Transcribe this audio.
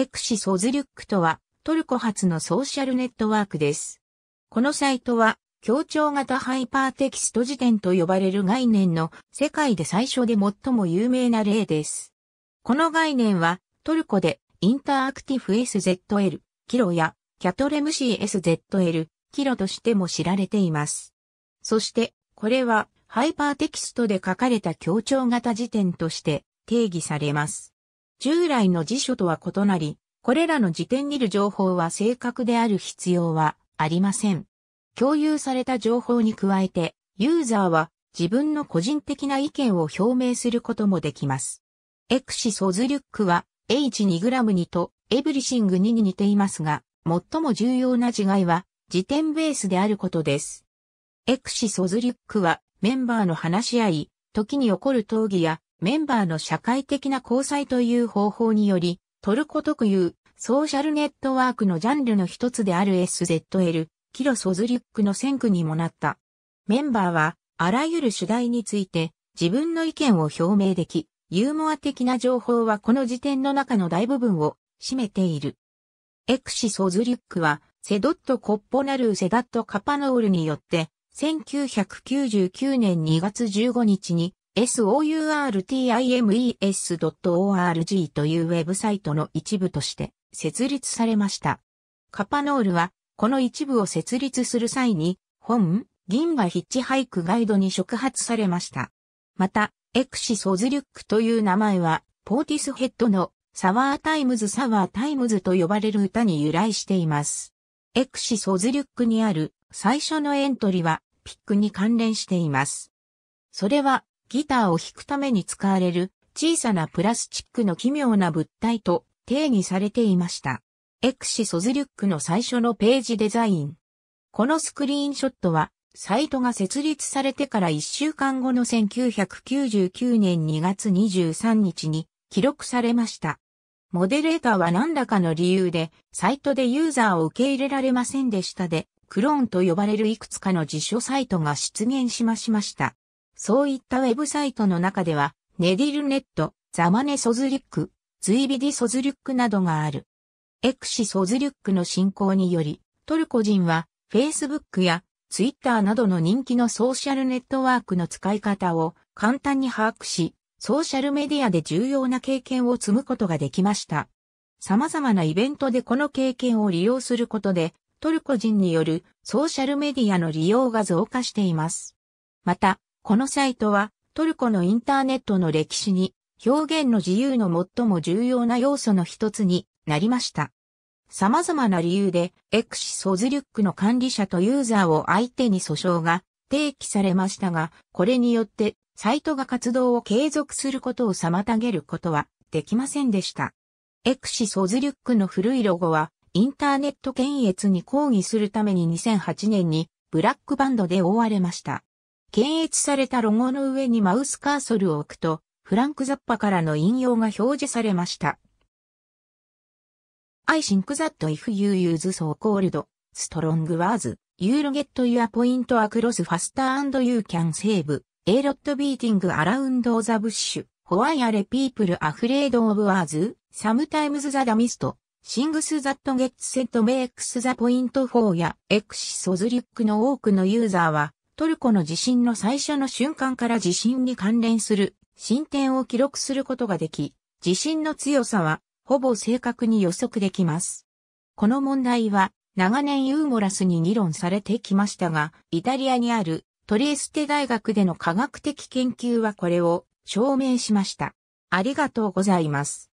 エクシソズリュックとは、トルコ発のソーシャルネットワークです。このサイトは、協調型ハイパーテキスト辞典と呼ばれる概念の世界で最初で最も有名な例です。この概念は、トルコでインターアクティフ SZL、キロやキャトレム CSZL、キロとしても知られています。そして、これはハイパーテキストで書かれた協調型辞典として定義されます。従来の辞書とは異なり、これらの辞典にいる情報は正確である必要はありません。共有された情報に加えて、ユーザーは自分の個人的な意見を表明することもできます。エクシソズリュックは H2g にとエブリシング2に似ていますが、最も重要な違いは辞典ベースであることです。エクシソズリュックはメンバーの話し合い、時に起こる討議やメンバーの社会的な交際という方法により、トルコ特有、ソーシャルネットワークのジャンルの一つである SZL、キロ・ソズリュックの先駆にもなった。メンバーは、あらゆる主題について、自分の意見を表明でき、ユーモア的な情報はこの時点の中の大部分を占めている。エクシ・ソズリュックは、セドット・コッポナルー・セダット・カパノールによって、1999年2月15日に sourtimes.org というウェブサイトの一部として設立されました。カパノールは、この一部を設立する際に、本、銀河ヒッチハイクガイドに触発されました。また、エクシソズリュックという名前は、ポーティスヘッドのサワータイムズサワータイムズと呼ばれる歌に由来しています。エクシソズリュックにある最初のエントリーは、ピックに関連しています。それは、ギターを弾くために使われる小さなプラスチックの奇妙な物体と定義されていました。エクシソズリュックの最初のページデザイン。このスクリーンショットは、サイトが設立されてから1週間後の1999年2月23日に記録されました。モデレーターは何らかの理由で、サイトでユーザーを受け入れられませんでしたで、クローンと呼ばれるいくつかの辞書サイトが出現しましました。そういったウェブサイトの中では、ネディルネット、ザマネソズリュック、ズイビディソズリュックなどがある。エクシソズリュックの進行により、トルコ人は Facebook や Twitter などの人気のソーシャルネットワークの使い方を簡単に把握し、ソーシャルメディアで重要な経験を積むことができました。様々なイベントでこの経験を利用することで、トルコ人によるソーシャルメディアの利用が増加しています。また、このサイトはトルコのインターネットの歴史に表現の自由の最も重要な要素の一つになりました。様々な理由でエクシソズリュックの管理者とユーザーを相手に訴訟が提起されましたが、これによってサイトが活動を継続することを妨げることはできませんでした。エクシソズリュックの古いロゴは、インターネット検閲に抗議するために2008年にブラックバンドで覆われました。検閲されたロゴの上にマウスカーソルを置くと、フランク・ザッパからの引用が表示されました。I think that if you use so-called strong words, you'll get your point across faster and you can save a lot beating around the bush. Why are people afraid of words? Sometimes the d mist t h i n g s that gets set makes the point for や X ソズリックの多くのユーザーはトルコの地震の最初の瞬間から地震に関連する進展を記録することができ、地震の強さはほぼ正確に予測できます。この問題は長年ユーモラスに議論されてきましたが、イタリアにあるトリエステ大学での科学的研究はこれを証明しました。ありがとうございます。